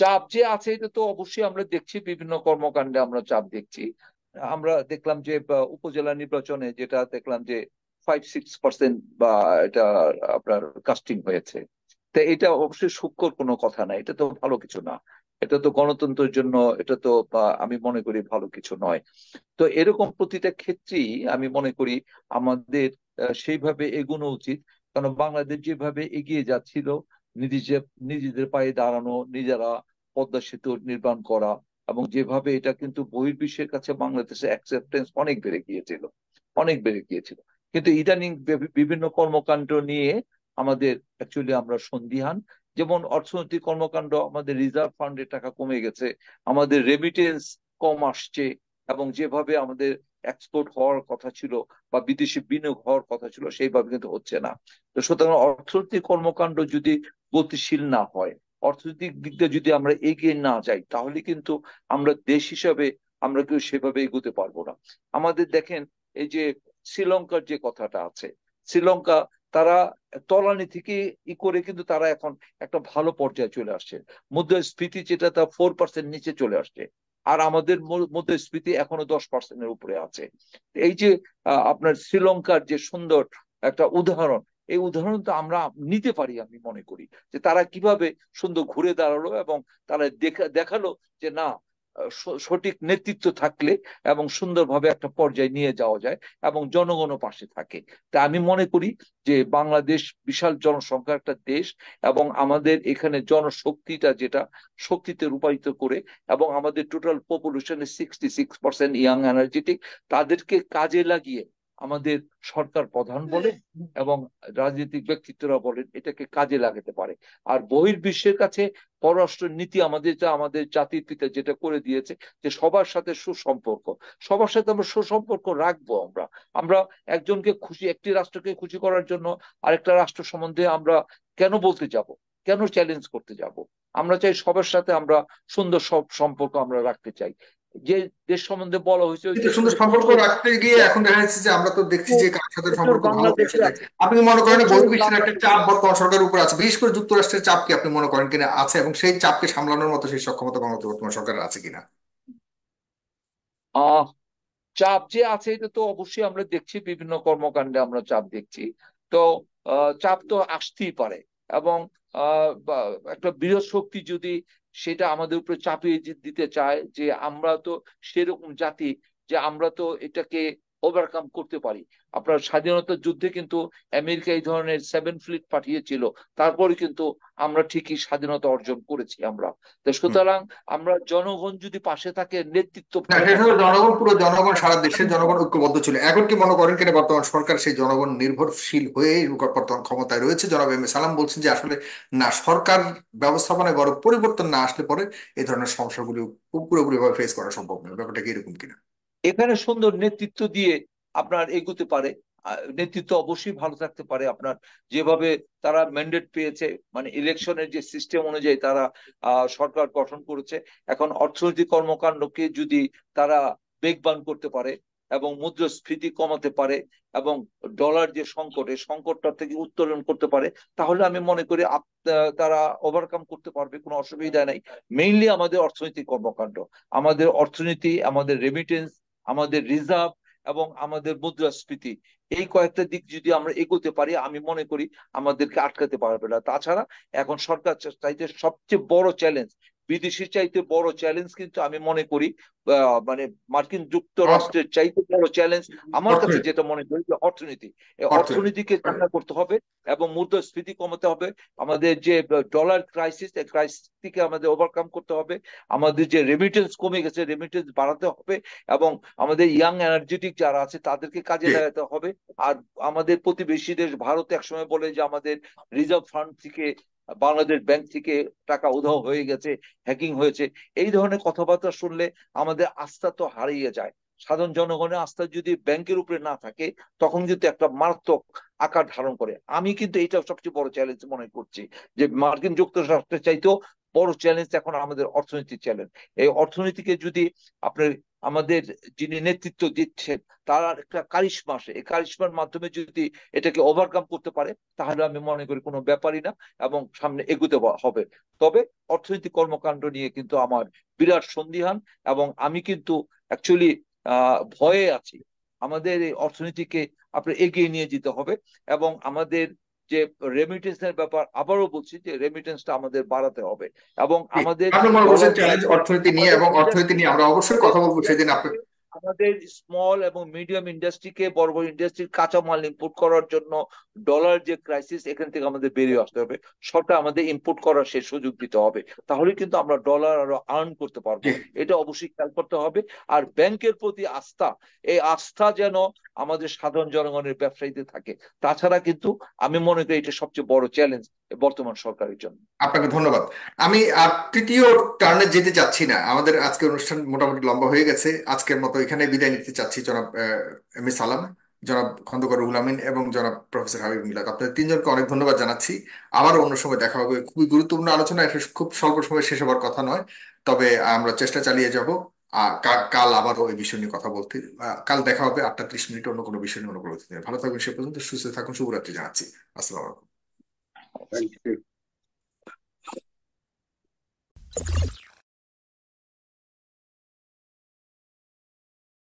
চাপ যে আছে এটা তো অবশ্যই আমরা দেখছি বিভিন্ন কর্মকাণ্ডে আমরা চাপ দেখছি আমরা দেখলাম যে উপজেলা নির্বাচনে যেটা দেখলাম যে ফাইভ সিক্স পার্সেন্ট বা এটা আপনার কাস্টিং হয়েছে তা এটা অবশ্যই সূক্ষর কোনো কথা না এটা তো ভালো কিছু না এটা তো গণতন্ত্রের জন্য এটা তো আমি মনে করি ভালো কিছু নয় তো এরকম প্রতিটা ক্ষেত্রেই আমি মনে করি আমাদের সেইভাবে এগোনো উচিত কারণ বাংলাদেশ যেভাবে এগিয়ে যাচ্ছিল নিজে নিজেদের পায়ে দাঁড়ানো নিজেরা পদ্মা সেতু নির্মাণ করা এবং যেভাবে এটা কিন্তু বহির্বিশ্বের কাছে বাংলাদেশের অ্যাকসেপ্টেন্স অনেক বেড়ে গিয়েছিল অনেক বেড়ে গিয়েছিল কিন্তু ইদানিং বিভিন্ন কর্মকাণ্ড নিয়ে আমাদের অ্যাকচুয়ালি আমরা সন্দিহান যেমন অর্থনৈতিক কর্মকাণ্ড আমাদের রিজার্ভ ফান্ডের টাকা কমে গেছে আমাদের রেমিটেন্স কম আসছে এবং যেভাবে আমাদের এক্সপোর্ট হওয়ার কথা ছিল বা বিদেশি বিনিয়োগ হওয়ার কথা ছিল সেইভাবে কিন্তু হচ্ছে না তো সুতরাং অর্থনৈতিক কর্মকাণ্ড যদি গতিশীল না হয় অর্থনৈতিক দিকটা যদি আমরা এগিয়ে না যাই তাহলে কিন্তু আমরা দেশ হিসাবে আমরা কেউ সেভাবে এগোতে পারবো না আমাদের দেখেন এই যে শ্রীলঙ্কার যে কথাটা আছে শ্রীলঙ্কা তারা তলানি থেকে ই করে কিন্তু তারা এখন একটা ভালো পর্যায়ে চলে আসছে মুদ্রাস্ফীতি যেটা তার ফোর পার্সেন্ট নিচে চলে আসছে আর আমাদের মধ্যে স্মৃতি এখনো দশ পার্সেন্টের উপরে আছে এই যে আপনার শ্রীলঙ্কার যে সুন্দর একটা উদাহরণ এই উদাহরণ তো আমরা নিতে পারি আমি মনে করি যে তারা কিভাবে সুন্দর ঘুরে দাঁড়ালো এবং তারা দেখালো যে না সঠিক নেতৃত্ব থাকলে এবং সুন্দরভাবে একটা পর্যায়ে নিয়ে যাওয়া যায় এবং জনগণও পাশে থাকে তা আমি মনে করি যে বাংলাদেশ বিশাল জনসংখ্যা একটা দেশ এবং আমাদের এখানে জনশক্তিটা যেটা শক্তিতে রূপায়িত করে এবং আমাদের টোটাল পপুলেশনের sixty six percent young energetic তাদেরকে কাজে লাগিয়ে আমাদের সরকার প্রধান বলে এবং রাজনৈতিক ব্যক্তিত্বরা বলেন এটাকে কাজে লাগাতে পারে আর বহির বিশ্বের কাছে পররাষ্ট্র নীতি আমাদের যা আমাদের জাতির পিতা যেটা করে দিয়েছে যে সবার সাথে সুসম্পর্ক সবার সাথে আমরা সুসম্পর্ক রাখবো আমরা আমরা একজনকে খুশি একটি রাষ্ট্রকে খুশি করার জন্য আরেকটা রাষ্ট্র সম্বন্ধে আমরা কেন বলতে যাব কেন চ্যালেঞ্জ করতে যাব আমরা চাই সবার সাথে আমরা সুন্দর সব সম্পর্ক আমরা রাখতে চাই যে দেশ সম্বন্ধে বলা হয়েছে সম্পর্ক রাখতে গিয়ে এখন দেখা যাচ্ছে যে আমরা তো দেখছি যে কার সাথে সম্পর্ক ভালো আপনি মনে করেন বহির্বিশ্বের একটা চাপ বর্তমান সরকারের উপর আছে বিশেষ করে যুক্তরাষ্ট্রের চাপ কি আপনি মনে করেন কিনা আছে এবং সেই চাপকে সামলানোর মতো সেই সক্ষমতা বাংলাদেশ বর্তমান সরকারের আছে কিনা চাপ যে আছে এটা তো অবশ্যই আমরা দেখছি বিভিন্ন কর্মকাণ্ডে আমরা চাপ দেখছি তো চাপ তো আসতেই পারে এবং একটা বৃহৎ শক্তি যদি সেটা আমাদের উপরে চাপিয়ে দিতে চায় যে আমরা তো সেরকম জাতি যে আমরা তো এটাকে ওভারকাম করতে পারি আপনার স্বাধীনতা যুদ্ধে কিন্তু আমেরিকা এই ধরনের সেভেন ফ্লিট পাঠিয়েছিল তারপরে কিন্তু আমরা ঠিকই স্বাধীনতা অর্জন করেছি আমরা সুতরাং আমরা জনগণ যদি পাশে থাকে নেতৃত্ব জনগণ পুরো জনগণ সারা দেশে জনগণ ঐক্যবদ্ধ ছিল এখন কি মনে করেন কিনা বর্তমান সরকার সেই জনগণ নির্ভরশীল হয়ে বর্তমান ক্ষমতায় রয়েছে জনাব এম সালাম বলছেন যে আসলে না সরকার ব্যবস্থাপনায় বড় পরিবর্তন না আসলে পরে এই ধরনের সমস্যাগুলি পুরোপুরি ফেস করা সম্ভব নয় ব্যাপারটা কি এরকম কিনা এখানে সুন্দর নেতৃত্ব দিয়ে আপনার এগোতে পারে নেতৃত্ব অবশ্যই ভালো থাকতে পারে আপনার যেভাবে তারা ম্যান্ডেট পেয়েছে মানে ইলেকশনের যে সিস্টেম অনুযায়ী তারা সরকার গঠন করেছে এখন অর্থনৈতিক কর্মকাণ্ডকে যদি তারা বেগবান করতে পারে এবং মুদ্রাস্ফীতি কমাতে পারে এবং ডলার যে সংকট এই সংকটটা থেকে উত্তোলন করতে পারে তাহলে আমি মনে করি তারা ওভারকাম করতে পারবে কোনো অসুবিধা নাই মেইনলি আমাদের অর্থনৈতিক কর্মকাণ্ড আমাদের অর্থনীতি আমাদের রেমিটেন্স আমাদের রিজার্ভ এবং আমাদের মুদ্রাস্ফীতি এই কয়েকটা দিক যদি আমরা এগোতে পারি আমি মনে করি আমাদেরকে আটকাতে পারবে না তাছাড়া এখন সরকার চাইতে সবচেয়ে বড় চ্যালেঞ্জ বিদেশের চাইতে বড় চ্যালেঞ্জ কিন্তু আমি মনে করি মানে মার্কিন যুক্তরাষ্ট্রের চাইতে বড় চ্যালেঞ্জ আমার কাছে যেটা মনে করি অর্থনীতি অর্থনীতিকে চিন্তা করতে হবে এবং মুদ্রাস্ফীতি কমাতে হবে আমাদের যে ডলার ক্রাইসিস এই ক্রাইসিসটিকে আমাদের ওভারকাম করতে হবে আমাদের যে রেমিটেন্স কমে গেছে রেমিটেন্স বাড়াতে হবে এবং আমাদের ইয়াং এনার্জেটিক যারা আছে তাদেরকে কাজে লাগাতে হবে আর আমাদের প্রতিবেশী দেশ ভারত একসময় বলে যে আমাদের রিজার্ভ ফান্ড থেকে বাংলাদেশ ব্যাংক থেকে টাকা উধাও হয়ে গেছে হ্যাকিং হয়েছে এই ধরনের কথাবার্তা শুনলে আমাদের আস্থা তো হারিয়ে যায় সাধারণ জনগণের আস্থা যদি ব্যাংকের উপরে না থাকে তখন যদি একটা মারাত্মক আকার ধারণ করে আমি কিন্তু এটা সবচেয়ে বড় চ্যালেঞ্জ মনে করছি যে মার্কিন যুক্তরাষ্ট্রের চাইতেও বড় চ্যালেঞ্জ এখন আমাদের অর্থনৈতিক চ্যালেঞ্জ এই অর্থনীতিকে যদি আপনার আমাদের যিনি নেতৃত্ব দিচ্ছেন তার একটা কারিশমা আসে এই কারিশমার মাধ্যমে যদি এটাকে ওভারকাম করতে পারে তাহলে আমি মনে করি কোনো ব্যাপারই না এবং সামনে এগুতে হবে তবে অর্থনৈতিক কর্মকাণ্ড নিয়ে কিন্তু আমার বিরাট সন্দিহান এবং আমি কিন্তু অ্যাকচুয়ালি ভয়ে আছি আমাদের এই অর্থনীতিকে আপনার এগিয়ে নিয়ে যেতে হবে এবং আমাদের যে রেমিটেন্স এর ব্যাপার আবারও বলছি যে রেমিটেন্স টা আমাদের বাড়াতে হবে এবং আমাদের চ্যালেঞ্জ অর্থনীতি নিয়ে এবং অর্থনীতি নিয়ে আমরা অবশ্যই কথা বলবো সেদিন আপনার আমাদের স্মল এবং মিডিয়াম ইন্ডাস্ট্রিকে বড় বড় ইন্ডাস্ট্রির কাঁচামাল ইম্পোর্ট করার জন্য ডলার যে ক্রাইসিস এখান থেকে আমাদের বেরিয়ে আসতে হবে সরকার আমাদের ইম্পোর্ট করার সে সুযোগ দিতে হবে তাহলে কিন্তু আমরা ডলার আরো আর্ন করতে পারবো এটা অবশ্যই খেয়াল করতে হবে আর ব্যাংকের প্রতি আস্থা এই আস্থা যেন আমাদের সাধারণ জনগণের ব্যবসায়ীতে থাকে তাছাড়া কিন্তু আমি মনে করি এটা সবচেয়ে বড় চ্যালেঞ্জ বর্তমান সরকারের জন্য আপনাকে ধন্যবাদ আমি আর তৃতীয় টার্নে যেতে চাচ্ছি না আমাদের আজকে অনুষ্ঠান মোটামুটি লম্বা হয়ে গেছে আজকের মতো এখানে বিদায় নিতে চাচ্ছি জনাব এম এস সালাম জনাব খন্দকার রুহুল এবং জনাব প্রফেসর হাবিব মিলাদ আপনাদের তিনজনকে অনেক ধন্যবাদ জানাচ্ছি আবার অন্য সময় দেখা হবে খুবই গুরুত্বপূর্ণ আলোচনা এটা খুব স্বল্প সময় শেষ হওয়ার কথা নয় তবে আমরা চেষ্টা চালিয়ে যাব কাল আবারও এই বিষয় নিয়ে কথা বলতে কাল দেখা হবে আটটা ত্রিশ মিনিট অন্য কোনো বিষয় নিয়ে অন্য কোনো ভালো থাকবেন সে পর্যন্ত সুস্থ থাকুন শুভরাত্রি জানাচ্ছি আসসালামু আলাইকুম Thank you.